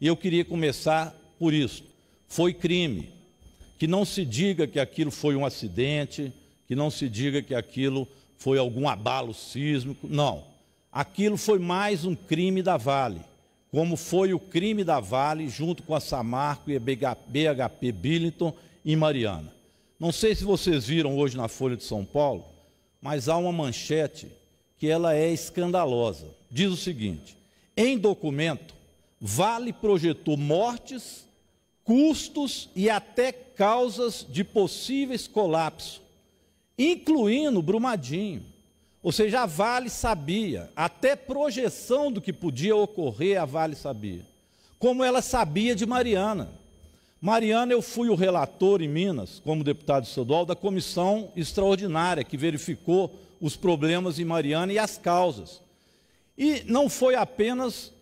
E eu queria começar por isso. Foi crime. Que não se diga que aquilo foi um acidente, que não se diga que aquilo foi algum abalo sísmico. Não. Aquilo foi mais um crime da Vale, como foi o crime da Vale junto com a Samarco e a BHP Billington em Mariana. Não sei se vocês viram hoje na Folha de São Paulo, mas há uma manchete que ela é escandalosa. Diz o seguinte: em documento Vale projetou mortes, custos e até causas de possíveis colapso, incluindo Brumadinho. Ou seja, a Vale sabia, até projeção do que podia ocorrer, a Vale sabia. Como ela sabia de Mariana. Mariana, eu fui o relator em Minas, como deputado estadual, da comissão extraordinária que verificou os problemas em Mariana e as causas. E não foi apenas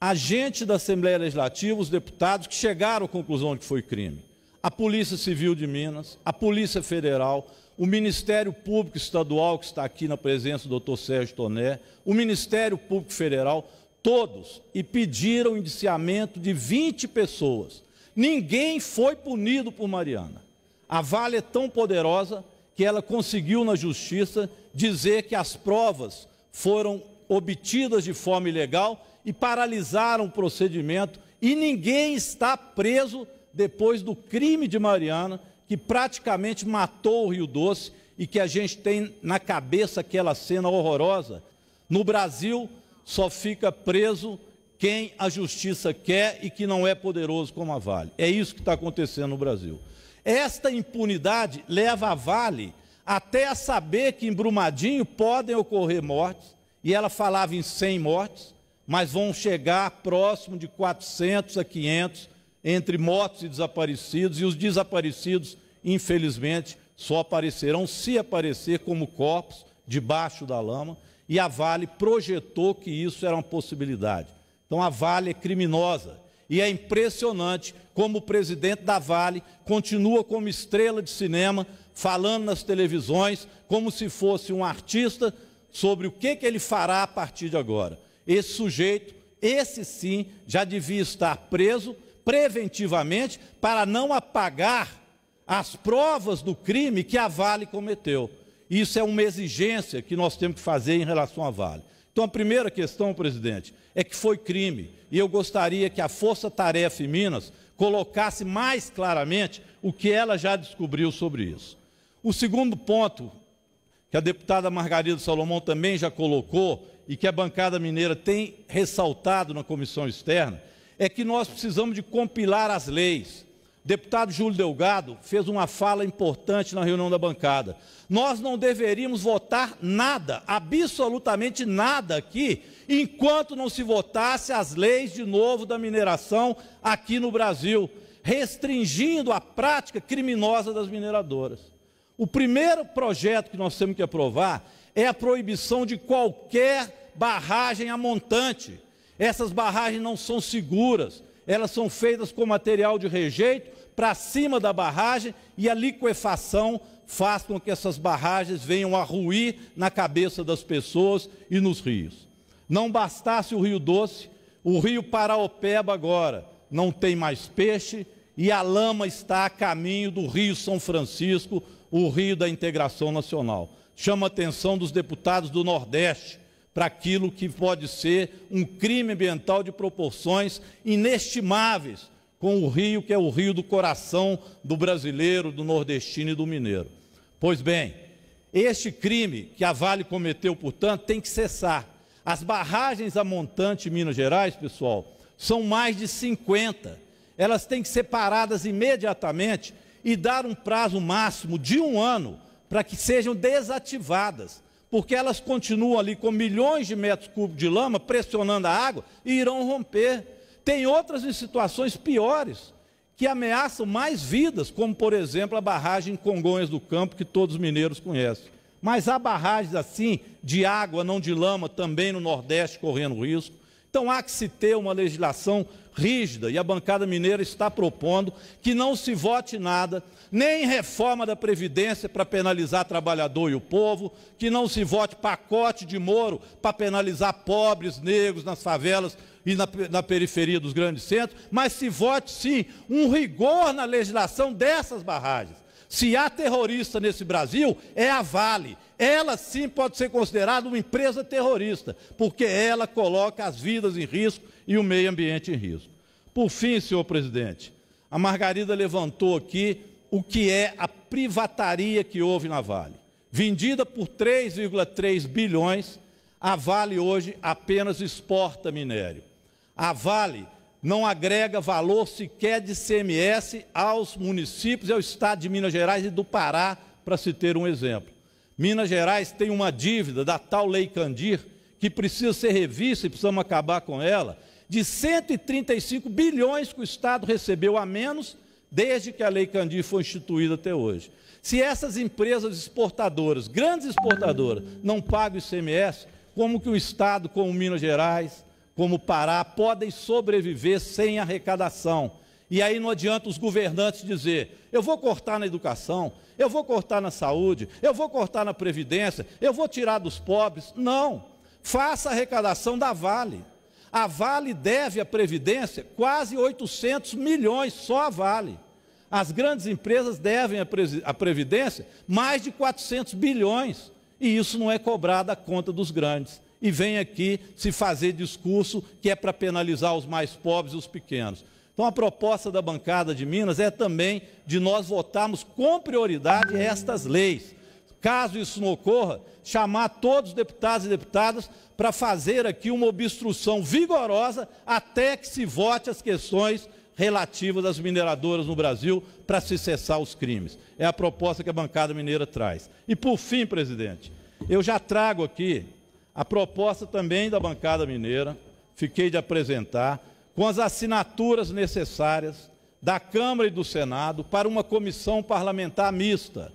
agente da Assembleia Legislativa, os deputados que chegaram à conclusão de que foi crime. A Polícia Civil de Minas, a Polícia Federal, o Ministério Público Estadual, que está aqui na presença do doutor Sérgio Toné, o Ministério Público Federal, todos, e pediram indiciamento de 20 pessoas. Ninguém foi punido por Mariana. A Vale é tão poderosa que ela conseguiu na justiça dizer que as provas foram obtidas de forma ilegal e paralisaram o procedimento. E ninguém está preso depois do crime de Mariana, que praticamente matou o Rio Doce e que a gente tem na cabeça aquela cena horrorosa. No Brasil, só fica preso quem a justiça quer e que não é poderoso como a Vale. É isso que está acontecendo no Brasil. Esta impunidade leva a Vale até a saber que em Brumadinho podem ocorrer mortes, e ela falava em 100 mortes, mas vão chegar próximo de 400 a 500 entre mortos e desaparecidos, e os desaparecidos, infelizmente, só aparecerão se aparecer como corpos debaixo da lama, e a Vale projetou que isso era uma possibilidade. Então a Vale é criminosa. E é impressionante como o presidente da Vale continua como estrela de cinema, falando nas televisões, como se fosse um artista sobre o que, que ele fará a partir de agora. Esse sujeito, esse sim, já devia estar preso preventivamente para não apagar as provas do crime que a Vale cometeu. Isso é uma exigência que nós temos que fazer em relação à Vale. Então, a primeira questão, presidente, é que foi crime. E eu gostaria que a Força Tarefa em Minas colocasse mais claramente o que ela já descobriu sobre isso. O segundo ponto que a deputada Margarida Salomão também já colocou e que a bancada mineira tem ressaltado na comissão externa, é que nós precisamos de compilar as leis. O deputado Júlio Delgado fez uma fala importante na reunião da bancada. Nós não deveríamos votar nada, absolutamente nada aqui, enquanto não se votasse as leis de novo da mineração aqui no Brasil, restringindo a prática criminosa das mineradoras. O primeiro projeto que nós temos que aprovar é a proibição de qualquer barragem a montante. Essas barragens não são seguras, elas são feitas com material de rejeito para cima da barragem e a liquefação faz com que essas barragens venham a ruir na cabeça das pessoas e nos rios. Não bastasse o Rio Doce, o Rio Paraopeba agora não tem mais peixe e a lama está a caminho do Rio São Francisco, o Rio da Integração Nacional. Chama a atenção dos deputados do Nordeste para aquilo que pode ser um crime ambiental de proporções inestimáveis com o rio que é o rio do coração do brasileiro, do nordestino e do mineiro. Pois bem, este crime que a Vale cometeu, portanto, tem que cessar. As barragens a montante em Minas Gerais, pessoal, são mais de 50. Elas têm que ser paradas imediatamente e dar um prazo máximo de um ano para que sejam desativadas, porque elas continuam ali com milhões de metros cúbicos de lama pressionando a água e irão romper. Tem outras situações piores que ameaçam mais vidas, como por exemplo a barragem Congonhas do Campo, que todos os mineiros conhecem. Mas há barragens assim, de água, não de lama, também no Nordeste correndo risco. Então há que se ter uma legislação rígida e a bancada mineira está propondo que não se vote nada, nem reforma da Previdência para penalizar trabalhador e o povo, que não se vote pacote de Moro para penalizar pobres, negros nas favelas e na, na, periferia dos grandes centros, mas se vote sim um rigor na legislação dessas barragens. Se há terrorista nesse Brasil, é a Vale. Ela sim pode ser considerada uma empresa terrorista, porque ela coloca as vidas em risco e o meio ambiente em risco. Por fim, senhor presidente, a Margarida levantou aqui o que é a privataria que houve na Vale. Vendida por 3,3 bilhões, a Vale hoje apenas exporta minério. A Vale não agrega valor sequer de CMS aos municípios e é ao estado de Minas Gerais e do Pará, para se ter um exemplo. Minas Gerais tem uma dívida da tal Lei Candir, que precisa ser revista e precisamos acabar com ela, de 135 bilhões que o Estado recebeu a menos desde que a Lei Candir foi instituída até hoje. Se essas empresas exportadoras, grandes exportadoras, não pagam o ICMS, como que o Estado, como Minas Gerais, como Pará podem sobreviver sem arrecadação. E aí não adianta os governantes dizer: eu vou cortar na educação, eu vou cortar na saúde, eu vou cortar na previdência, eu vou tirar dos pobres. Não. Faça a arrecadação da Vale. A Vale deve à previdência quase 800 milhões só a Vale. As grandes empresas devem à previdência mais de 400 bilhões, e isso não é cobrado à conta dos grandes e vem aqui se fazer discurso que é para penalizar os mais pobres e os pequenos. Então, a proposta da bancada de Minas é também de nós votarmos com prioridade estas leis. Caso isso não ocorra, chamar todos os deputados e deputadas para fazer aqui uma obstrução vigorosa até que se vote as questões relativas às mineradoras no Brasil para se cessar os crimes. É a proposta que a bancada mineira traz. E, por fim, presidente, eu já trago aqui a proposta também da bancada mineira, fiquei de apresentar, com as assinaturas necessárias da Câmara e do Senado para uma comissão parlamentar mista.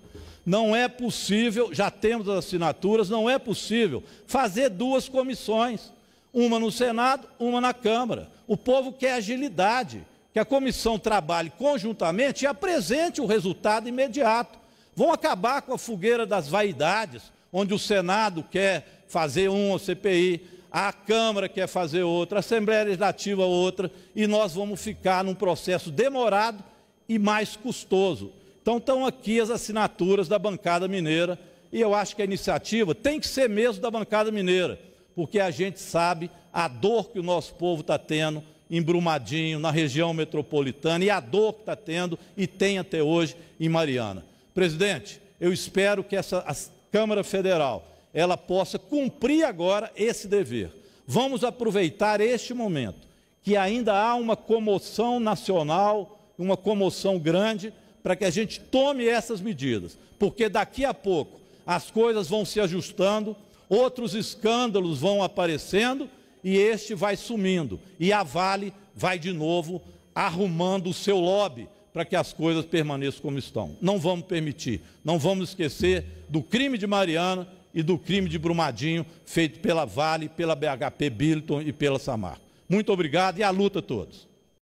Não é possível, já temos as assinaturas, não é possível fazer duas comissões, uma no Senado, uma na Câmara. O povo quer agilidade, que a comissão trabalhe conjuntamente e apresente o resultado imediato. Vão acabar com a fogueira das vaidades, onde o Senado quer fazer uma CPI, a Câmara quer fazer outra, a Assembleia Legislativa outra, e nós vamos ficar num processo demorado e mais custoso. Então estão aqui as assinaturas da bancada mineira, e eu acho que a iniciativa tem que ser mesmo da bancada mineira, porque a gente sabe a dor que o nosso povo está tendo em Brumadinho, na região metropolitana, e a dor que está tendo e tem até hoje em Mariana. Presidente, eu espero que essa Câmara Federal ela possa cumprir agora esse dever. Vamos aproveitar este momento, que ainda há uma comoção nacional, uma comoção grande, para que a gente tome essas medidas, porque daqui a pouco as coisas vão se ajustando, outros escândalos vão aparecendo e este vai sumindo. E a Vale vai de novo arrumando o seu lobby para que as coisas permaneçam como estão. Não vamos permitir, não vamos esquecer do crime de Mariana e do crime de Brumadinho feito pela Vale, pela BHP Billiton e pela Samarco. Muito obrigado e à luta a todos.